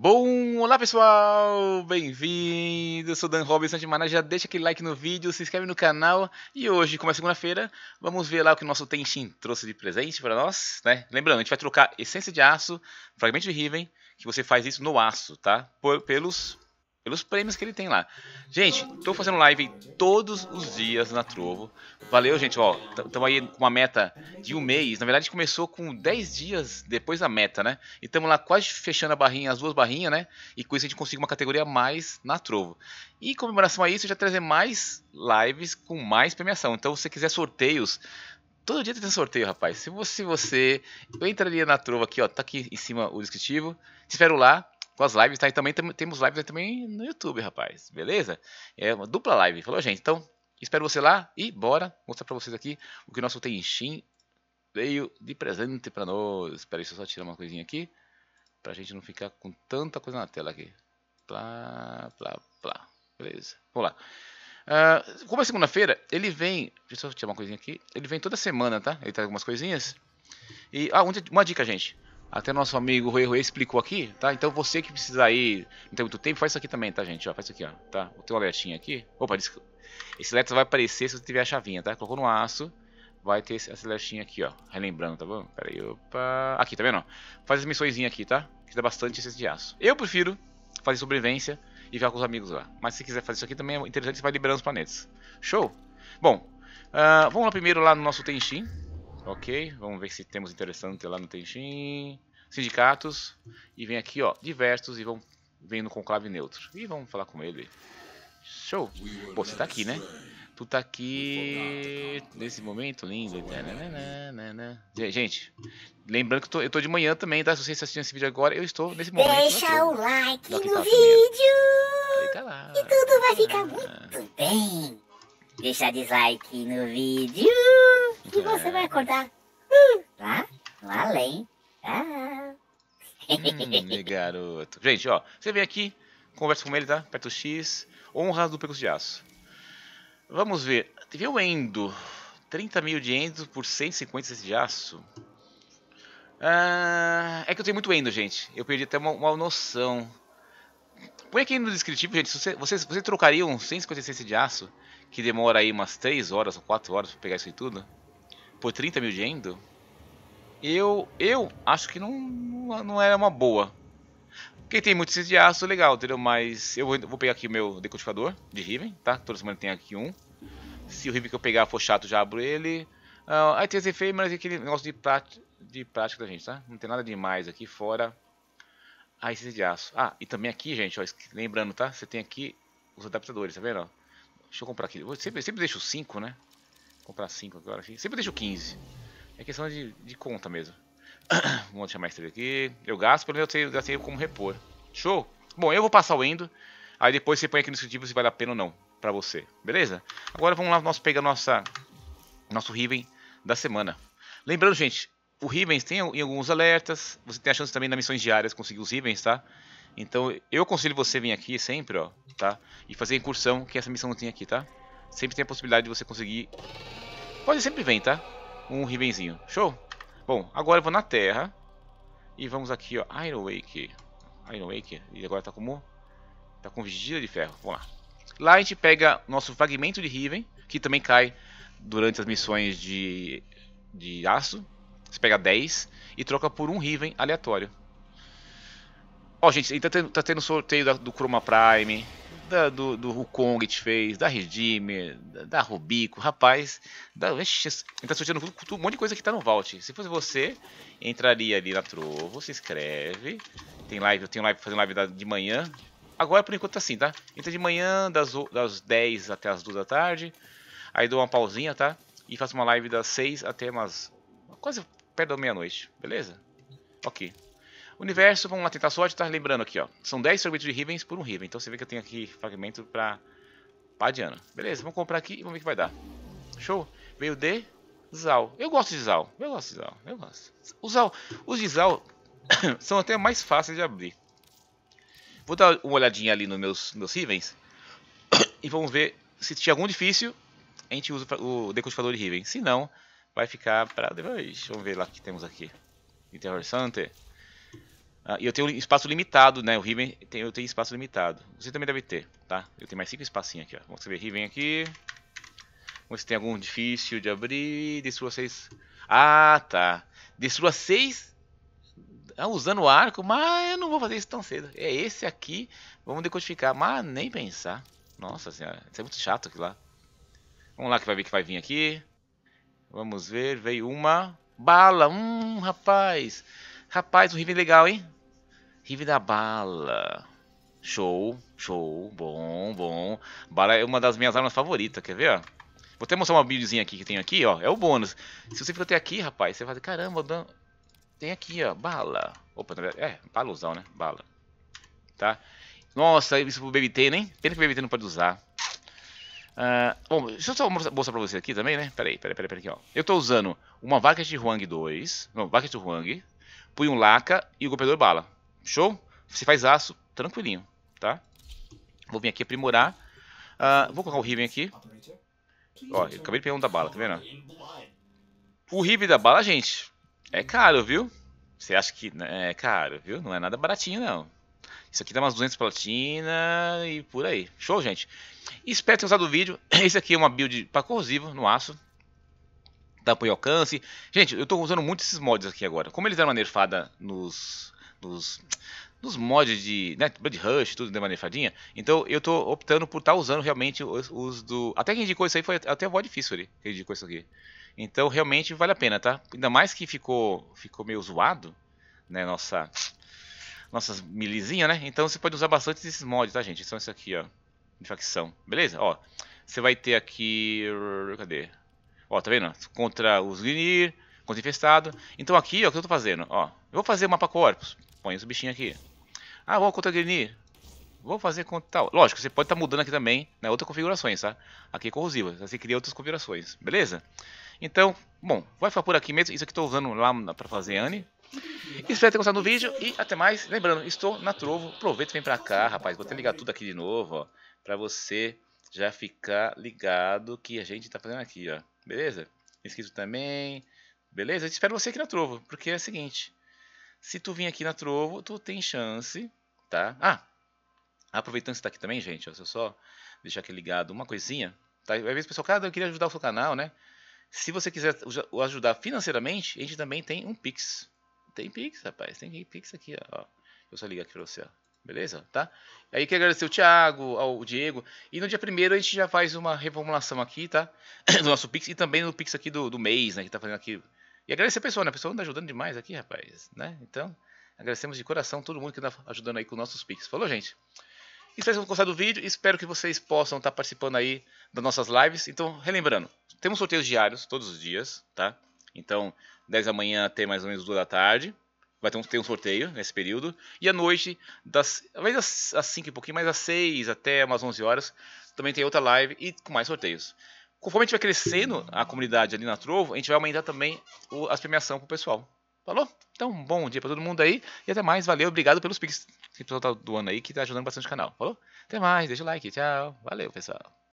Bom, olá pessoal, bem-vindo, sou Dan Robinson de Maná, já deixa aquele like no vídeo, se inscreve no canal e hoje, como é segunda-feira, vamos ver lá o que o nosso Tenshin trouxe de presente para nós, né? Lembrando, a gente vai trocar essência de aço, fragmento de Riven, que você faz isso no aço, tá? Por, pelos pelos prêmios que ele tem lá. Gente, tô fazendo live todos os dias na Trovo. Valeu, gente, ó, estamos aí com uma meta de um mês. Na verdade, começou com 10 dias depois da meta, né? E estamos lá quase fechando a barrinha, as duas barrinhas, né? E com isso a gente consegue uma categoria mais na Trovo. E em comemoração a isso, eu já trazer mais lives com mais premiação. Então, se você quiser sorteios Todo dia tem sorteio, rapaz. Se você, você. Eu entraria na Trovo aqui, ó. Tá aqui em cima o descritivo. Te espero lá com as lives, tá? E também temos lives também no YouTube, rapaz. Beleza? É uma dupla live. Falou, gente? Então, espero você lá e bora mostrar pra vocês aqui o que o nosso Tenshin veio de presente pra nós. Espera aí, deixa eu só tirar uma coisinha aqui. Pra gente não ficar com tanta coisa na tela aqui. Plá, plá, plá. Beleza. Vamos lá. Uh, como é segunda-feira, ele vem. Deixa eu tirar uma coisinha aqui. Ele vem toda semana, tá? Ele traz algumas coisinhas. E, ah, uma dica, gente. Até nosso amigo Rui Rui explicou aqui, tá? Então você que precisa ir, não tem muito tempo, faz isso aqui também, tá, gente? Ó, faz isso aqui, ó, tá? O teu alertinho aqui. Opa, esse alerta vai aparecer se você tiver a chavinha, tá? Colocou no aço, vai ter essa alertinha aqui, ó. Relembrando, tá bom? Pera aí, opa. Aqui, tá vendo? Faz as missões aqui, tá? Que dá bastante essência de aço. Eu prefiro fazer sobrevivência e ficar com os amigos lá. Mas se quiser fazer isso aqui também é interessante, você vai liberando os planetas. Show? Bom, uh, vamos lá primeiro lá no nosso Tenchin. Ok, vamos ver se temos interessante lá no Tenchin. Sindicatos. E vem aqui, ó, diversos e vão vem no conclave neutro. E vamos falar com ele. Show. Pô, você tá aqui, né? Tu tá aqui nesse momento lindo. Gente, lembrando que eu tô, eu tô de manhã também, tá? Se vocês tá assistindo esse vídeo agora, eu estou nesse momento. Né? Deixa o like no vídeo. Clica tá lá. E tudo vai ficar muito bem. Deixa dislike no vídeo vai acordar. Hum. Lá, lá além. Tá. Hum, garoto. Gente, ó, você vem aqui, conversa com ele, tá? perto do X, honra do percurso de aço. Vamos ver. Teve o Endo. 30 mil de Endo por 150 de aço. Ah, é que eu tenho muito Endo, gente. Eu perdi até uma, uma noção. Põe aqui no descritivo, gente, se você, você, você trocaria um 156 de aço, que demora aí umas 3 horas ou 4 horas pra pegar isso e tudo, por 30 mil de Endo, eu, eu acho que não, não era é uma boa. Quem tem muito de aço, legal, entendeu? Mas eu vou, pegar aqui o meu decodificador de Riven, tá? Toda semana tem aqui um. Se o Riven que eu pegar for chato, já abro ele. Uh, aí tem as efêmeras e é aquele negócio de, prát de prática da gente, tá? Não tem nada demais aqui fora a ah, essência de aço. Ah, e também aqui, gente, ó, lembrando, tá? Você tem aqui os adaptadores, tá vendo? Ó? Deixa eu comprar aqui. Eu sempre, sempre deixo 5, né? comprar 5 agora aqui. Sempre deixo 15. É questão de, de conta mesmo. Vamos deixar mais 3 aqui. Eu gasto, pelo menos eu tenho, como repor. Show? Bom, eu vou passar o endo. Aí depois você põe aqui no discutível se vale a pena ou não. Pra você. Beleza? Agora vamos lá nós pegar nossa, nosso Riven da semana. Lembrando, gente. O Rivens tem em alguns alertas. Você tem a chance também nas missões diárias conseguir os Rivens, tá? Então eu aconselho você vir aqui sempre, ó, tá? E fazer a incursão que essa missão não tem aqui, tá? sempre tem a possibilidade de você conseguir... Pode sempre vem, tá? Um ribenzinho. Show? Bom, agora eu vou na terra. E vamos aqui, ó. Iron Wake. Iron Wake. E agora tá com. Tá com vigília de ferro. Vamos lá. Lá a gente pega nosso fragmento de Riven, que também cai durante as missões de, de aço. Você pega 10 e troca por um Riven aleatório. Ó, gente, tá tendo, tá tendo sorteio da, do Chroma Prime da, do, do Wukong que fez, da Redeemer, da, da Rubico, rapaz, da, vixi, tá sorteando um monte de coisa que tá no Vault. Se fosse você, entraria ali na Trovo, se inscreve, tem live, eu tenho live, fazendo live de manhã, agora por enquanto tá assim, tá? Entra de manhã, das, das 10 até as 2 da tarde, aí dou uma pausinha, tá? E faço uma live das 6 até umas, quase perto da meia-noite, beleza? Ok. Universo, vamos lá tentar a sorte, tá lembrando aqui, ó. São 10 fragmentos de Rivens por um Riven. Então você vê que eu tenho aqui fragmento pra Padiana. Beleza, vamos comprar aqui e vamos ver o que vai dar. Show. Veio de Zal. Eu gosto de Zal. Eu gosto de Zal. Eu gosto. O Zal, os de Zal são até mais fáceis de abrir. Vou dar uma olhadinha ali nos meus, meus Rivens. e vamos ver se tinha algum difícil, a gente usa o decodificador de Riven. Se não, vai ficar pra depois. Vamos ver lá o que temos aqui. Interessante. Hunter. Ah, e eu tenho espaço limitado, né? O Riven tem, eu tenho espaço limitado. Você também deve ter, tá? Eu tenho mais cinco espacinhos aqui, ó. Vamos ver Riven aqui. Vamos ver se tem algum difícil de abrir. Destrua seis Ah, tá. Destrua seis ah, usando o arco, mas eu não vou fazer isso tão cedo. É esse aqui. Vamos decodificar. Mas nem pensar. Nossa senhora, isso é muito chato aqui lá. Vamos lá que vai ver que vai vir aqui. Vamos ver, veio uma bala. Hum, rapaz. Rapaz, um Riven legal, hein? Rive da Bala. Show, show, bom, bom. Bala é uma das minhas armas favoritas, quer ver, Vou até mostrar uma buildzinha aqui que tem aqui, ó. É o bônus. Se você for até aqui, rapaz, você vai fazer, caramba, dan... tem aqui, ó, bala. Opa, na verdade, é, baluzão, né? Bala. Tá? Nossa, isso pro BBT, nem. Né? Pena que o BBT não pode usar. Uh, bom, deixa eu só mostrar pra você aqui também, né? Peraí, peraí, peraí, peraí aqui, ó. Eu tô usando uma vaca de Huang 2, não, vaca de Huang, punho laca e o golpeador bala. Show? Você faz aço tranquilinho, tá? Vou vir aqui aprimorar. Uh, vou colocar o Riven aqui. Ó, acabei de pegar um da bala, tá vendo? O Riven da bala, gente, é caro, viu? Você acha que né, é caro, viu? Não é nada baratinho, não. Isso aqui dá umas 200 platina e por aí. Show, gente? Espero ter gostado do vídeo. Esse aqui é uma build para corrosivo no aço. Dá tá apoio alcance. Gente, eu estou usando muito esses mods aqui agora. Como eles deram uma nerfada nos dos, dos mods de né, Blood Rush, tudo de né, manifadinha. Então eu tô optando por estar tá usando realmente os, os, do. Até quem indicou isso aí foi até o difícil Fissury que indicou isso aqui. Então realmente vale a pena, tá? Ainda mais que ficou, ficou meio zoado, né? Nossa. Nossas milizinha, né? Então você pode usar bastante desses mods, tá, gente? São esses aqui, ó. De facção. Beleza? Ó. Você vai ter aqui. Cadê? Ó, tá vendo? Contra os Grinir, contra o Infestado. Então aqui, ó, o que eu tô fazendo? Ó, eu vou fazer o mapa corpos. Põe esse bichinho aqui. Ah, vou contra Grini. Vou fazer contra tal. Lógico, você pode estar tá mudando aqui também, né? Outras configurações, tá? Aqui é corrosiva, você cria outras configurações, beleza? Então, bom, vai ficar por aqui mesmo. Isso aqui estou usando lá para fazer Anne. Espero ter gostado do vídeo e até mais. Lembrando, estou na Trovo. Aproveita e vem pra cá, rapaz. Vou até ligar tudo aqui de novo, ó. Pra você já ficar ligado que a gente tá fazendo aqui, ó. Beleza? Inscrito também. Beleza? Eu espero você aqui na Trovo, porque é o seguinte. Se tu vir aqui na Trovo, tu tem chance, tá? Ah, aproveitando que você tá aqui também, gente, deixa eu só deixar aqui ligado uma coisinha, tá? Às vezes o pessoal, cara, eu queria ajudar o seu canal, né? Se você quiser o ajudar financeiramente, a gente também tem um Pix. Tem Pix, rapaz, tem Pix aqui, ó. eu só ligar aqui pra você, ó. Beleza? Tá? Aí quero agradecer o Thiago, ao Diego. E no dia primeiro a gente já faz uma reformulação aqui, tá? Do nosso Pix e também no Pix aqui do, do mês, né? Que tá fazendo aqui e agradecer a pessoa, né? A pessoa anda ajudando demais aqui, rapaz, né? Então, agradecemos de coração todo mundo que anda tá ajudando aí com nossos piques. Falou, gente? Espero que vocês gostado do vídeo. Espero que vocês possam estar tá participando aí das nossas lives. Então, relembrando, temos sorteios diários todos os dias, tá? Então, 10 da manhã até mais ou menos 2 da tarde. Vai ter um, ter um sorteio nesse período. E à noite, das, talvez às, às 5 e pouquinho, mas às 6 até umas 11 horas, também tem outra live e com mais sorteios conforme a gente vai crescendo a comunidade ali na Trovo, a gente vai aumentar também o, as premiações pro pessoal. Falou? Então, bom dia para todo mundo aí. E até mais. Valeu. Obrigado pelos piques que o pessoal tá doando aí, que tá ajudando bastante o canal. Falou? Até mais. Deixa o like. Tchau. Valeu, pessoal.